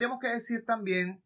Tenemos que decir también,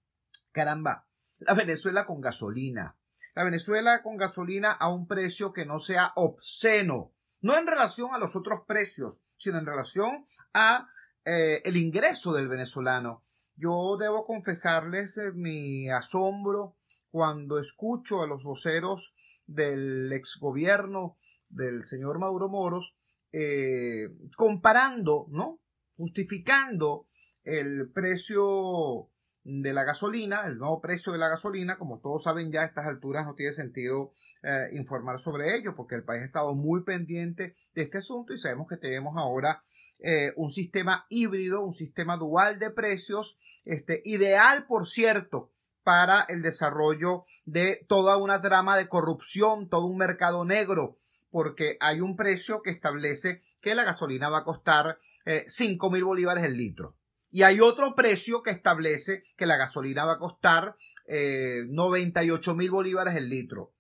caramba, la Venezuela con gasolina. La Venezuela con gasolina a un precio que no sea obsceno. No en relación a los otros precios, sino en relación a eh, el ingreso del venezolano. Yo debo confesarles eh, mi asombro cuando escucho a los voceros del ex gobierno del señor Mauro Moros eh, comparando, ¿no? Justificando el precio de la gasolina, el nuevo precio de la gasolina, como todos saben ya a estas alturas no tiene sentido eh, informar sobre ello porque el país ha estado muy pendiente de este asunto y sabemos que tenemos ahora eh, un sistema híbrido, un sistema dual de precios, este, ideal por cierto para el desarrollo de toda una trama de corrupción, todo un mercado negro, porque hay un precio que establece que la gasolina va a costar eh, 5 mil bolívares el litro y hay otro precio que establece que la gasolina va a costar 98 eh, mil bolívares el litro,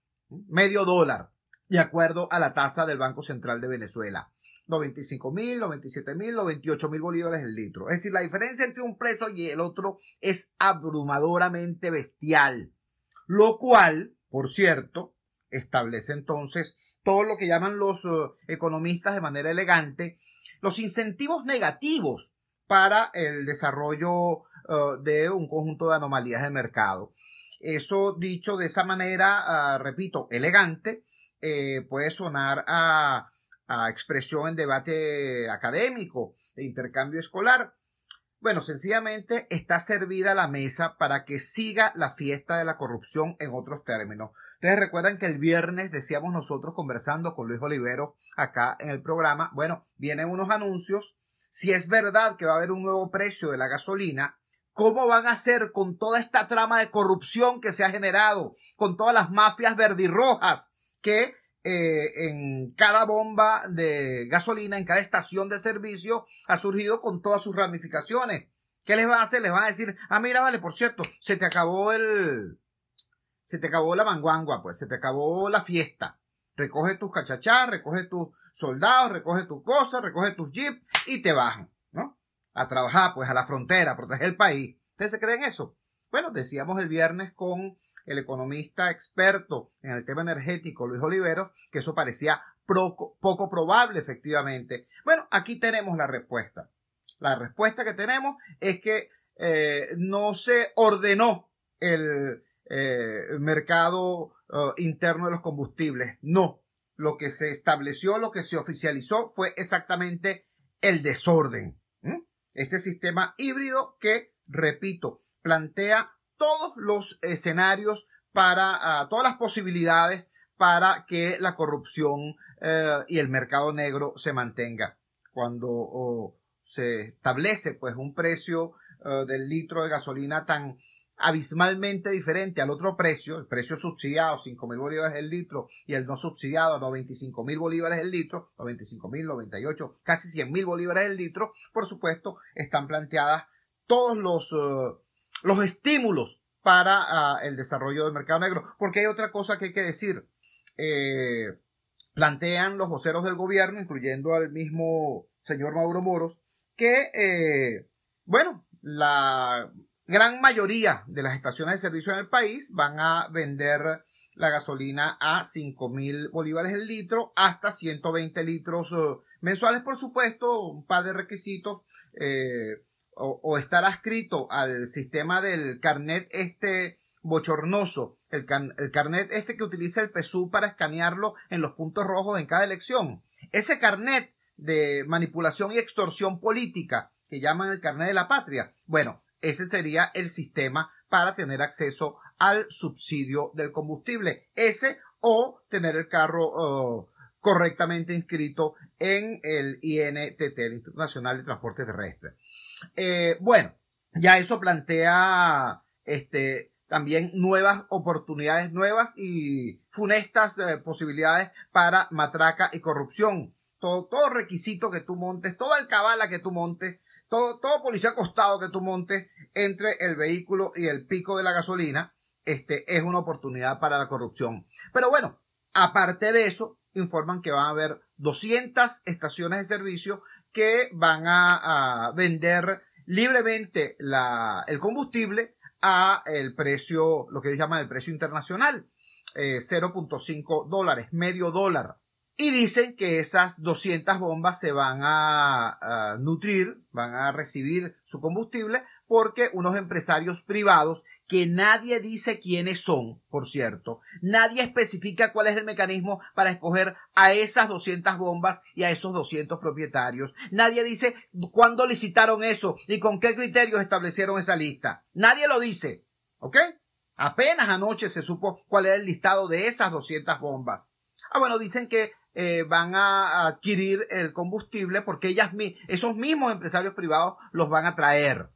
medio dólar, de acuerdo a la tasa del Banco Central de Venezuela. 95 mil, 97 mil, 98 mil bolívares el litro. Es decir, la diferencia entre un precio y el otro es abrumadoramente bestial. Lo cual, por cierto, establece entonces todo lo que llaman los eh, economistas de manera elegante los incentivos negativos para el desarrollo eh, de un conjunto de anomalías del mercado. Eso dicho de esa manera, ah, repito, elegante, eh, puede sonar a, a expresión en debate académico, intercambio escolar. Bueno, sencillamente está servida la mesa para que siga la fiesta de la corrupción en otros términos. Ustedes recuerdan que el viernes decíamos nosotros conversando con Luis Olivero acá en el programa, bueno, vienen unos anuncios si es verdad que va a haber un nuevo precio de la gasolina, ¿Cómo van a hacer con toda esta trama de corrupción que se ha generado, con todas las mafias verdirrojas que eh, en cada bomba de gasolina, en cada estación de servicio, ha surgido con todas sus ramificaciones? ¿Qué les va a hacer? Les van a decir, ah, mira, vale, por cierto, se te acabó el... Se te acabó la manguangua, pues, se te acabó la fiesta recoge tus cachachas, recoge tus soldados, recoge tus cosas, recoge tus jeeps y te bajan, ¿no? A trabajar, pues, a la frontera, a proteger el país. ¿Ustedes se creen eso? Bueno, decíamos el viernes con el economista experto en el tema energético, Luis Olivero, que eso parecía poco, probable, efectivamente. Bueno, aquí tenemos la respuesta. La respuesta que tenemos es que eh, no se ordenó el, eh, mercado eh, interno de los combustibles. No, lo que se estableció, lo que se oficializó fue exactamente el desorden. Este sistema híbrido que, repito, plantea todos los escenarios para ah, todas las posibilidades para que la corrupción eh, y el mercado negro se mantenga. Cuando oh, se establece pues un precio del litro de gasolina tan abismalmente diferente al otro precio, el precio subsidiado, 5 mil bolívares el litro, y el no subsidiado, 95 mil bolívares el litro, 95 mil, 98, casi 100 mil bolívares el litro, por supuesto, están planteadas todos los, eh, los estímulos para ah, el desarrollo del mercado negro. Porque hay otra cosa que hay que decir. Eh, plantean los voceros del gobierno, incluyendo al mismo señor Mauro Moros, que, eh, bueno, la gran mayoría de las estaciones de servicio en el país van a vender la gasolina a 5.000 mil bolívares el litro hasta 120 litros eh, mensuales, por supuesto, un par de requisitos. Eh, o, estar adscrito al sistema del carnet este bochornoso, el, el carnet este que utiliza el PSU para escanearlo en los puntos rojos en cada elección. Ese carnet de manipulación y extorsión política que llaman el carnet de la patria. Bueno, ese sería el sistema para tener acceso al subsidio del combustible. Ese o tener el carro oh, correctamente inscrito en el INTT, el Instituto Nacional de Transporte Terrestre. Eh, bueno, ya eso plantea este, también nuevas oportunidades, nuevas y funestas eh, posibilidades para matraca y corrupción. Todo, todo requisito que tú montes, toda cabala que tú montes, todo, policía costado que tú montes entre el vehículo y el pico de la gasolina, este, es una oportunidad para la corrupción. Pero bueno, aparte de eso, informan que van a haber 200 estaciones de servicio que van a, vender libremente el combustible a el precio, lo que ellos llaman el precio internacional, 0.5 eh, dólares, medio dólar. Y dicen que esas 200 bombas se van a, nutrir, van a recibir su combustible, porque unos empresarios privados, que nadie dice quiénes son, por cierto, nadie especifica cuál es el mecanismo para escoger a esas 200 bombas y a esos 200 propietarios. Nadie dice cuándo licitaron eso y con qué criterios establecieron esa lista. Nadie lo dice, ¿ok? Apenas anoche se supo cuál era el listado de esas 200 bombas. Ah, bueno, dicen que eh, van a adquirir el combustible porque ellas, esos mismos empresarios privados los van a traer,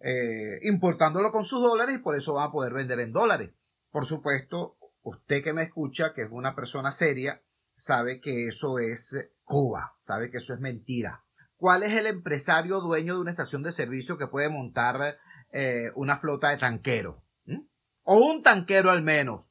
eh, importándolo con sus dólares y por eso van a poder vender en dólares. Por supuesto, usted que me escucha, que es una persona seria, sabe que eso es Cuba, sabe que eso es mentira. ¿Cuál es el empresario dueño de una estación de servicio que puede montar eh, una flota de tanqueros? ¿Mm? O un tanquero al menos.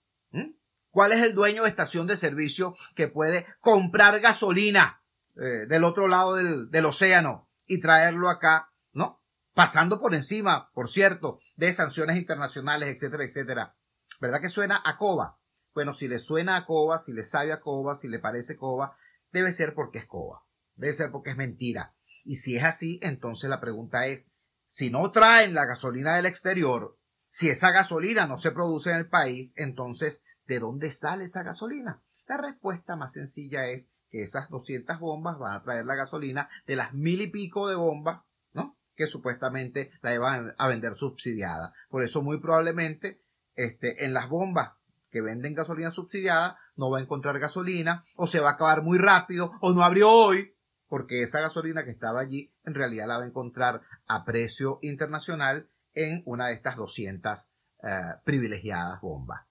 ¿Cuál es el dueño de estación de servicio que puede comprar gasolina eh, del otro lado del, océano y traerlo acá? ¿No? Pasando por encima, por cierto, de sanciones internacionales, etcétera, etcétera. ¿Verdad que suena a coba? Bueno, si le suena a coba, si le sabe a coba, si le parece coba, debe ser porque es coba. Debe ser porque es mentira. Y si es así, entonces la pregunta es, si no traen la gasolina del exterior, si esa gasolina no se produce en el país, entonces ¿De dónde sale esa gasolina? La respuesta más sencilla es que esas 200 bombas van a traer la gasolina de las mil y pico de bombas, ¿no? Que supuestamente la iban a vender subsidiada. Por eso muy probablemente este, en las bombas que venden gasolina subsidiada no va a encontrar gasolina o se va a acabar muy rápido o no abrió hoy porque esa gasolina que estaba allí en realidad la va a encontrar a precio internacional en una de estas 200 eh, privilegiadas bombas.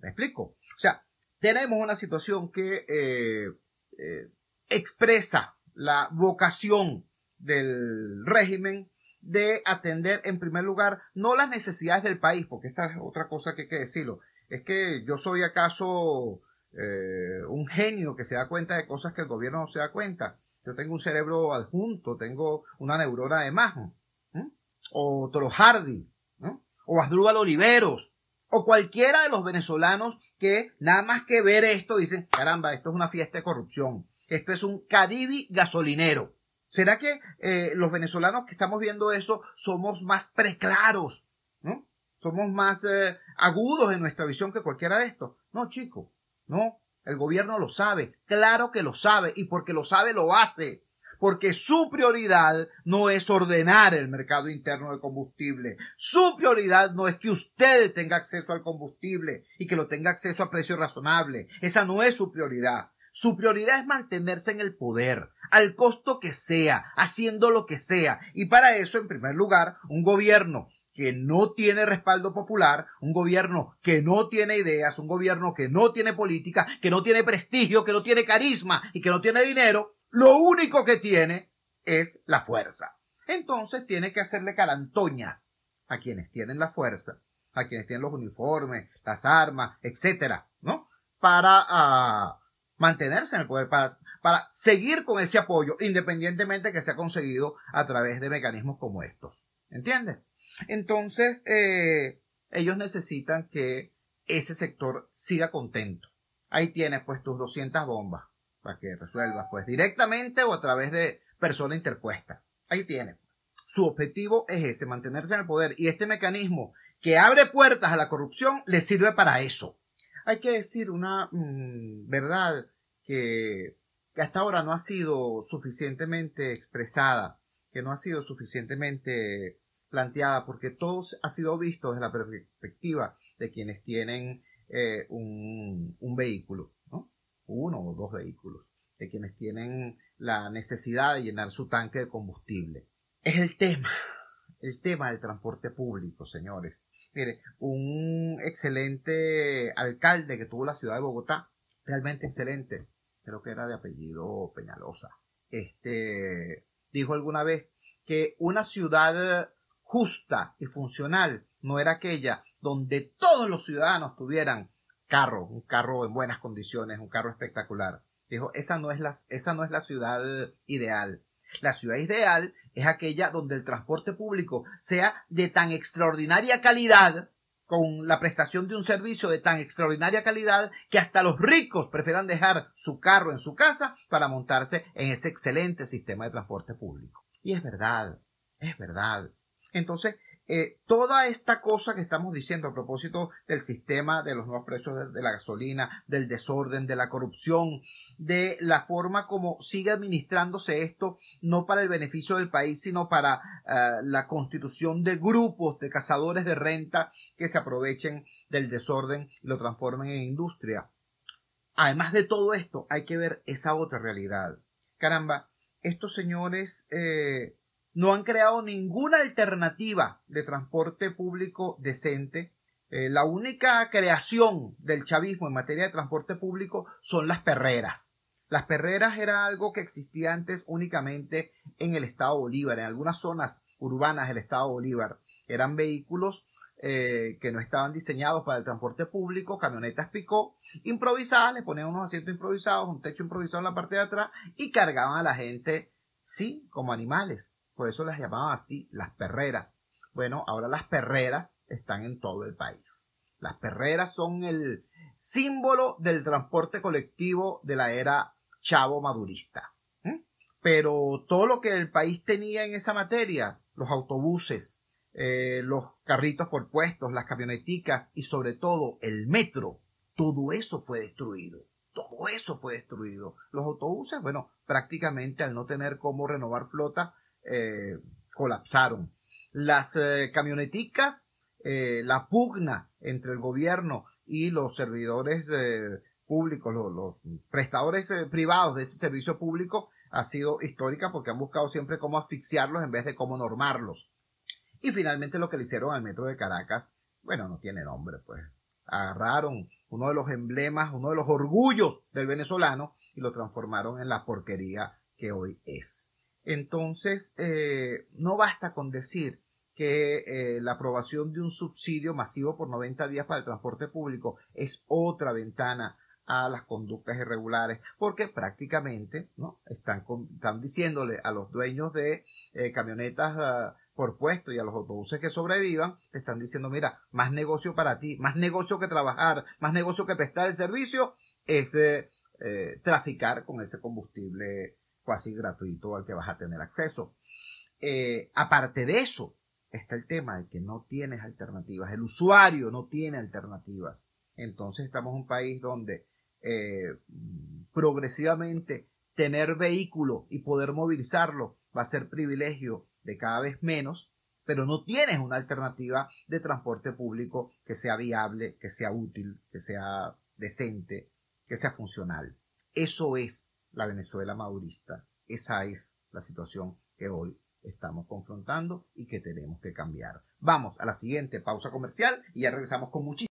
¿Me explico? O sea, tenemos una situación que eh, eh, expresa la vocación del régimen de atender en primer lugar no las necesidades del país, porque esta es otra cosa que hay que decirlo. Es que yo soy acaso eh, un genio que se da cuenta de cosas que el gobierno no se da cuenta. Yo tengo un cerebro adjunto, tengo una neurona de más. O Toro Hardy, o Asdrúbal Oliveros, o cualquiera de los venezolanos que nada más que ver esto dicen, caramba, esto es una fiesta de corrupción, esto es un cadivi gasolinero. ¿Será que eh, los venezolanos que estamos viendo eso somos más preclaros? ¿no? Somos más eh, agudos en nuestra visión que cualquiera de estos. No, chico, no. El gobierno lo sabe, claro que lo sabe, y porque lo sabe lo hace porque su prioridad no es ordenar el mercado interno de combustible. Su prioridad no es que usted tenga acceso al combustible y que lo tenga acceso a precio razonable. Esa no es su prioridad. Su prioridad es mantenerse en el poder, al costo que sea, haciendo lo que sea. Y para eso, en primer lugar, un gobierno que no tiene respaldo popular, un gobierno que no tiene ideas, un gobierno que no tiene política, que no tiene prestigio, que no tiene carisma y que no tiene dinero, lo único que tiene es la fuerza. Entonces tiene que hacerle carantoñas a quienes tienen la fuerza, a quienes tienen los uniformes, las armas, etcétera, ¿no? Para ah, mantenerse en el poder, para, para seguir con ese apoyo, independientemente que sea conseguido a través de mecanismos como estos. ¿Entiendes? Entonces, eh, ellos necesitan que ese sector siga contento. Ahí tienes pues tus 200 bombas para que resuelva pues directamente o a través de persona interpuesta. Ahí tiene. Su objetivo es ese, mantenerse en el poder. Y este mecanismo que abre puertas a la corrupción le sirve para eso. Hay que decir una mm, verdad que, hasta ahora no ha sido suficientemente expresada, que no ha sido suficientemente planteada, porque todo ha sido visto desde la perspectiva de quienes tienen eh, un, vehículo uno o dos vehículos, de quienes tienen la necesidad de llenar su tanque de combustible. Es el tema, el tema del transporte público, señores. Mire, un excelente alcalde que tuvo la ciudad de Bogotá, realmente excelente, creo que era de apellido Peñalosa, este, dijo alguna vez que una ciudad justa y funcional no era aquella donde todos los ciudadanos tuvieran carro, un carro en buenas condiciones, un carro espectacular. Dijo, esa no es la, esa no es la ciudad ideal. La ciudad ideal es aquella donde el transporte público sea de tan extraordinaria calidad, con la prestación de un servicio de tan extraordinaria calidad, que hasta los ricos prefieran dejar su carro en su casa para montarse en ese excelente sistema de transporte público. Y es verdad, es verdad. Entonces, eh, toda esta cosa que estamos diciendo a propósito del sistema, de los nuevos precios de, la gasolina, del desorden, de la corrupción, de la forma como sigue administrándose esto, no para el beneficio del país, sino para eh, la constitución de grupos de cazadores de renta que se aprovechen del desorden y lo transformen en industria. Además de todo esto, hay que ver esa otra realidad. Caramba, estos señores eh, no han creado ninguna alternativa de transporte público decente. Eh, la única creación del chavismo en materia de transporte público son las perreras. Las perreras era algo que existía antes únicamente en el estado Bolívar, en algunas zonas urbanas del estado Bolívar. Eran vehículos eh, que no estaban diseñados para el transporte público, camionetas picó, improvisadas, le ponían unos asientos improvisados, un techo improvisado en la parte de atrás y cargaban a la gente, sí, como animales por eso las llamaban así, las perreras. Bueno, ahora las perreras están en todo el país. Las perreras son el símbolo del transporte colectivo de la era chavo madurista. Pero todo lo que el país tenía en esa materia, los autobuses, eh, los carritos por puestos, las camioneticas y sobre todo el metro, todo eso fue destruido. Todo eso fue destruido. Los autobuses, bueno, prácticamente al no tener cómo renovar flota, eh, colapsaron. Las eh, camioneticas, eh, la pugna entre el gobierno y los servidores públicos, los prestadores privados de ese servicio público, ha sido histórica porque han buscado siempre cómo asfixiarlos en vez de cómo normarlos. Y finalmente lo que le hicieron al metro de Caracas, bueno, no tiene nombre, pues agarraron uno de los emblemas, uno de los orgullos del venezolano y lo transformaron en la porquería que hoy es. Entonces, eh, no basta con decir que eh, la aprobación de un subsidio masivo por 90 días para el transporte público es otra ventana a las conductas irregulares, porque prácticamente ¿no? están, diciéndole a los dueños de eh, camionetas ah, por puesto y a los autobuses que sobrevivan, están diciendo, mira, más negocio para ti, más negocio que trabajar, más negocio que prestar el servicio, es traficar con ese combustible casi gratuito al que vas a tener acceso. Eh, aparte de eso, está el tema de que no tienes alternativas, el usuario no tiene alternativas. Entonces estamos en un país donde eh, progresivamente tener vehículo y poder movilizarlo va a ser privilegio de cada vez menos, pero no tienes una alternativa de transporte público que sea viable, que sea útil, que sea decente, que sea funcional. Eso es la Venezuela madurista, Esa es la situación que hoy estamos confrontando y que tenemos que cambiar. Vamos a la siguiente pausa comercial y ya regresamos con muchísimas